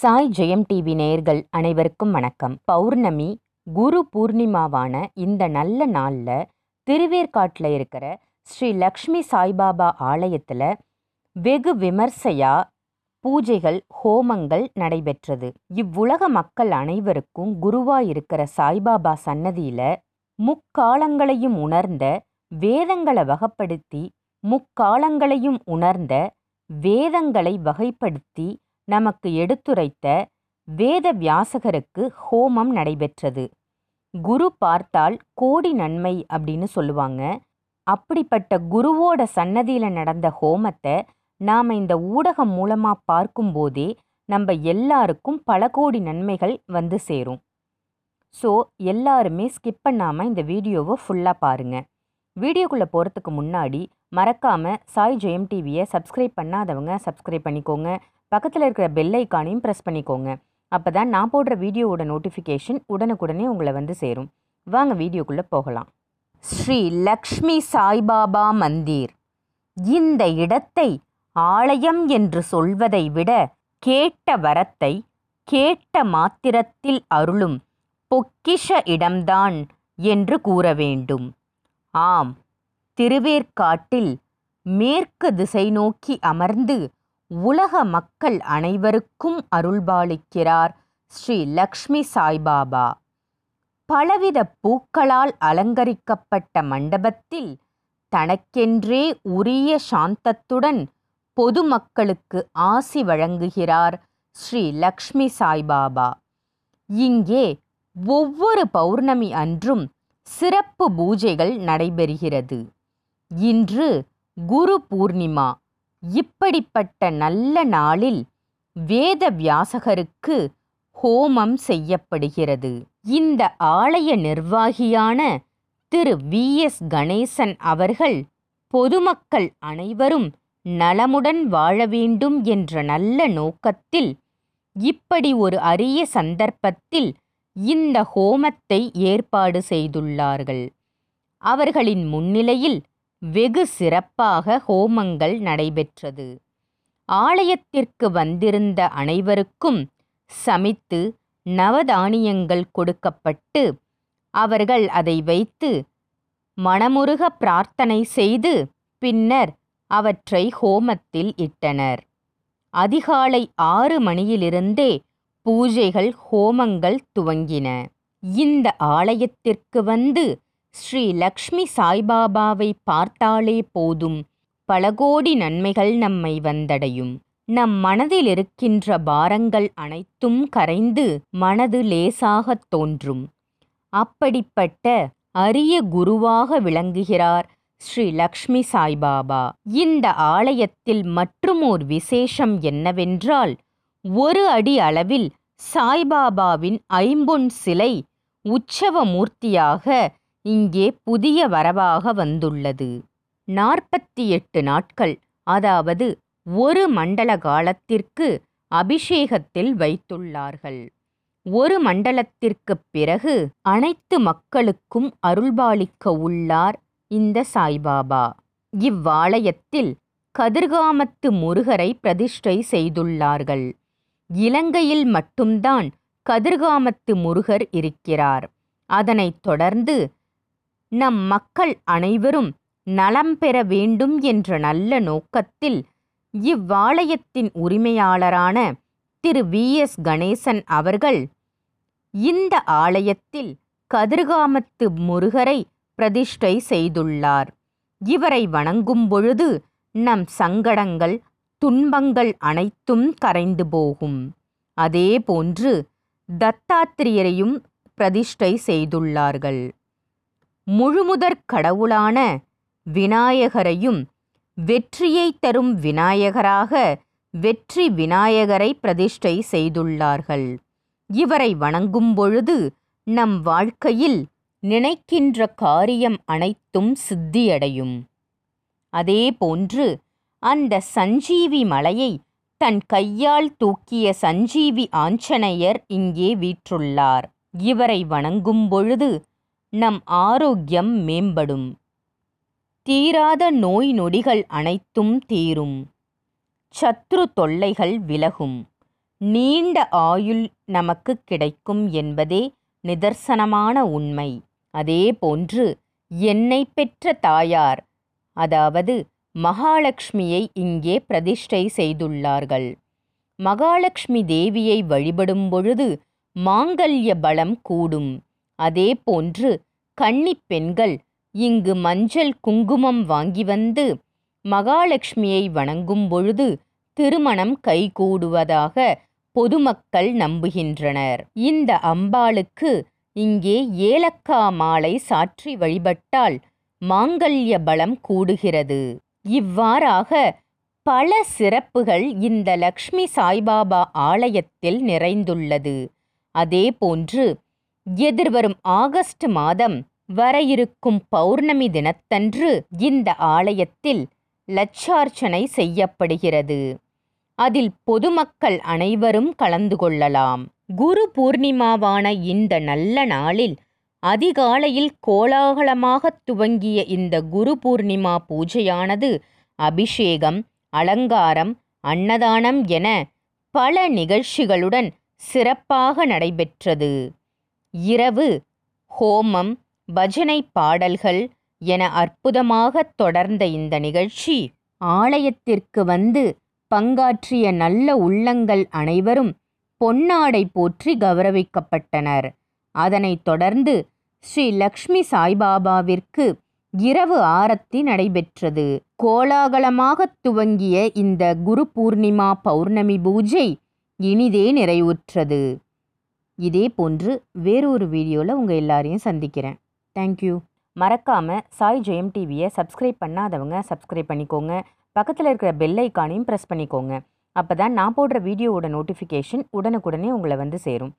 சாய் ஜெயம் TV நேயர்கள் அனைவருக்கும் வணக்கம் பௌர்ணமி குரு பூர்ணிமாவான இந்த நல்ல நாளில் திருவேற்காட்டில் இருக்கிற ஸ்ரீ லக்ஷ்மி சாய்பாபா ஆலயத்தில் வெகு விமர்சையா பூஜைகள் ஹோமங்கள் நடைபெற்றது இவ்வுலக மக்கள் அனைவருக்கும் குருவாக இருக்கிற சாய்பாபா சன்னதியில் முக்காலங்களையும் உணர்ந்த வேதங்களை வகைப்படுத்தி முக்காலங்களையும் உணர்ந்த வேதங்களை வகைப்படுத்தி நமக்கு எடுத்துரைத்த வேத வியாசகருக்கு ஹோமம் நடைபெற்றது குரு பார்த்தால் கோடி நன்மை அப்படின்னு சொல்லுவாங்க அப்படிப்பட்ட குருவோட சன்னதியில் நடந்த ஹோமத்தை நாம் இந்த ஊடகம் மூலமாக பார்க்கும்போதே நம்ம எல்லாருக்கும் பல கோடி நன்மைகள் வந்து சேரும் ஸோ எல்லாருமே ஸ்கிப் பண்ணாமல் இந்த வீடியோவை ஃபுல்லாக பாருங்கள் வீடியோக்குள்ளே போகிறதுக்கு முன்னாடி மறக்காமல் சாய் ஜெயம் டிவியை சப்ஸ்கிரைப் பண்ணாதவங்க சப்ஸ்கிரைப் பண்ணிக்கோங்க பக்கத்தில் இருக்கிற பெல் ஐக்கானையும் ப்ரெஸ் பண்ணிக்கோங்க அப்போ தான் நான் போடுற வீடியோவோட நோட்டிஃபிகேஷன் உடனுக்குடனே உங்களை வந்து சேரும் வாங்க வீடியோக்குள்ளே போகலாம் ஸ்ரீ லக்ஷ்மி சாய்பாபா மந்திர் இந்த இடத்தை ஆலயம் என்று சொல்வதை விட கேட்ட வரத்தை கேட்ட மாத்திரத்தில் அருளும் பொக்கிஷ இடம்தான் என்று கூற வேண்டும் ஆம் திருவேற்காட்டில் மேற்கு திசை நோக்கி அமர்ந்து உலக மக்கள் அனைவருக்கும் அருள்பாலிக்கிறார் ஸ்ரீ லக்ஷ்மி சாய்பாபா பலவித பூக்களால் அலங்கரிக்கப்பட்ட மண்டபத்தில் தனக்கென்றே உரிய சாந்தத்துடன் பொதுமக்களுக்கு ஆசி வழங்குகிறார் ஸ்ரீ லக்ஷ்மி சாய்பாபா இங்கே ஒவ்வொரு பௌர்ணமி அன்றும் சிறப்பு பூஜைகள் நடைபெறுகிறது இன்று குரு பூர்ணிமா இப்படிப்பட்ட நல்ல நாளில் வேத வியாசகருக்கு ஹோமம் செய்யப்படுகிறது இந்த ஆலய நிர்வாகியான திரு வி எஸ் கணேசன் அவர்கள் பொதுமக்கள் அனைவரும் நலமுடன் வாழ வேண்டும் என்ற நல்ல நோக்கத்தில் இப்படி ஒரு அரிய சந்தர்ப்பத்தில் இந்த ஹோமத்தை ஏற்பாடு செய்துள்ளார்கள் அவர்களின் முன்னிலையில் வெகு சிறப்பாக ஹோமங்கள் நடைபெற்றது ஆலயத்திற்கு வந்திருந்த அனைவருக்கும் சமைத்து நவதானியங்கள் கொடுக்கப்பட்டு அவர்கள் அதை வைத்து மனமுருக பிரார்த்தனை செய்து பின்னர் அவற்றை ஹோமத்தில் இட்டனர் அதிகாலை ஆறு மணியிலிருந்தே பூஜைகள் ஹோமங்கள் துவங்கின இந்த ஆலயத்திற்கு வந்து ஸ்ரீ லக்ஷ்மி சாய்பாபாவை பார்த்தாலே போதும் பல கோடி நன்மைகள் நம்மை வந்தடையும் நம் மனதில் இருக்கின்ற பாரங்கள் அனைத்தும் கரைந்து மனது லேசாகத் தோன்றும் அப்படிப்பட்ட அரிய குருவாக விளங்குகிறார் ஸ்ரீ லக்ஷ்மி சாய்பாபா இந்த ஆலயத்தில் மற்றுமோர் விசேஷம் என்னவென்றால் ஒரு அடி அளவில் சாய்பாபாவின் ஐம்பொன் சிலை உற்சவ மூர்த்தியாக இங்கே புதிய வரவாக வந்துள்ளது நாற்பத்தி எட்டு நாட்கள் அதாவது ஒரு மண்டல காலத்திற்கு அபிஷேகத்தில் வைத்துள்ளார்கள் ஒரு மண்டலத்திற்குப் பிறகு அனைத்து மக்களுக்கும் அருள்பாலிக்க உள்ளார் இந்த சாய்பாபா இவ்வாலயத்தில் கதிர்காமத்து முருகரை பிரதிஷ்டை செய்துள்ளார்கள் இலங்கையில் மட்டும்தான் கதிர்காமத்து முருகர் இருக்கிறார் அதனைத் தொடர்ந்து நம் மக்கள் அனைவரும் நலம் பெற வேண்டும் என்ற நல்ல நோக்கத்தில் இவ்வாலயத்தின் உரிமையாளரான திரு வி எஸ் கணேசன் அவர்கள் இந்த ஆலயத்தில் கதிர்காமத்து முருகரை பிரதிஷ்டை செய்துள்ளார் இவரை வணங்கும் பொழுது நம் சங்கடங்கள் துன்பங்கள் அனைத்தும் கரைந்து போகும் அதே போன்று தத்தாத்திரியரையும் பிரதிஷ்டை செய்துள்ளார்கள் முழுமுதற் கடவுளான விநாயகரையும் வெற்றியை தரும் விநாயகராக வெற்றி விநாயகரை பிரதிஷ்டை செய்துள்ளார்கள் இவரை வணங்கும் பொழுது நம் வாழ்க்கையில் நினைக்கின்ற காரியம் அனைத்தும் சித்தியடையும் அதே போன்று அந்த சஞ்சீவி மலையை தன் கையால் தூக்கிய சஞ்சீவி ஆஞ்சநேயர் இங்கே வீற்றுள்ளார் இவரை வணங்கும் பொழுது நம் ஆரோக்கியம் மேம்படும் தீராத நோய் நொடிகள் அனைத்தும் தீரும் சத்ரு தொல்லைகள் விலகும் நீண்ட ஆயுள் நமக்கு கிடைக்கும் என்பதே நிதர்சனமான உண்மை அதே போன்று என்னை பெற்ற தாயார் அதாவது மகாலட்சுமியை இங்கே பிரதிஷ்டை செய்துள்ளார்கள் மகாலட்சுமி தேவியை வழிபடும் பொழுது மாங்கல்ய பலம் கூடும் அதே போன்று கன்னிப் பெண்கள் இங்கு மஞ்சள் குங்குமம் வாங்கி வந்து மகாலட்சுமியை வணங்கும் பொழுது திருமணம் கைகூடுவதாக பொதுமக்கள் நம்புகின்றனர் இந்த அம்பாளுக்கு இங்கே ஏலக்கா மாலை சாற்றி வழிபட்டால் மாங்கல்ய பலம் கூடுகிறது இவ்வாறாக பல சிறப்புகள் இந்த லக்ஷ்மி சாய்பாபா ஆலயத்தில் நிறைந்துள்ளது அதேபோன்று எதிர்வரும் ஆகஸ்ட் மாதம் வர இருக்கும் பௌர்ணமி தினத்தன்று இந்த ஆலயத்தில் லட்சார்ச்சனை செய்யப்படுகிறது அதில் பொதுமக்கள் அனைவரும் கலந்து கொள்ளலாம் குரு பூர்ணிமாவான இந்த நல்ல நாளில் அதிகாலையில் கோலாகலமாக துவங்கிய இந்த குரு பூர்ணிமா பூஜையானது அபிஷேகம் அலங்காரம் அன்னதானம் என பல நிகழ்ச்சிகளுடன் சிறப்பாக நடைபெற்றது இரவு ஹோமம் பஜனை பாடல்கள் என அற்புதமாக தொடர்ந்த இந்த நிகழ்ச்சி ஆலயத்திற்கு வந்து பங்காற்றிய நல்ல உள்ளங்கள் அனைவரும் பொன்னாடை போற்றி கௌரவிக்கப்பட்டனர் அதனைத் தொடர்ந்து ஸ்ரீ லக்ஷ்மி சாய்பாபாவிற்கு இரவு ஆரத்தி நடைபெற்றது கோலாகலமாக துவங்கிய இந்த குரு பூர்ணிமா பௌர்ணமி பூஜை இனிதே நிறைவுற்றது இதே போன்று வேறொரு வீடியோவில் உங்கள் எல்லாரையும் சந்திக்கிறேன் தேங்க்யூ மறக்காமல் சாய் ஜெயம் டிவியை சப்ஸ்கிரைப் பண்ணாதவங்க சப்ஸ்கிரைப் பண்ணிக்கோங்க பக்கத்தில் இருக்கிற பெல் ஐக்கானையும் ப்ரெஸ் பண்ணிக்கோங்க அப்போ தான் நான் போடுற வீடியோவோட நோட்டிஃபிகேஷன் உடனுக்குடனே உங்களை வந்து சேரும்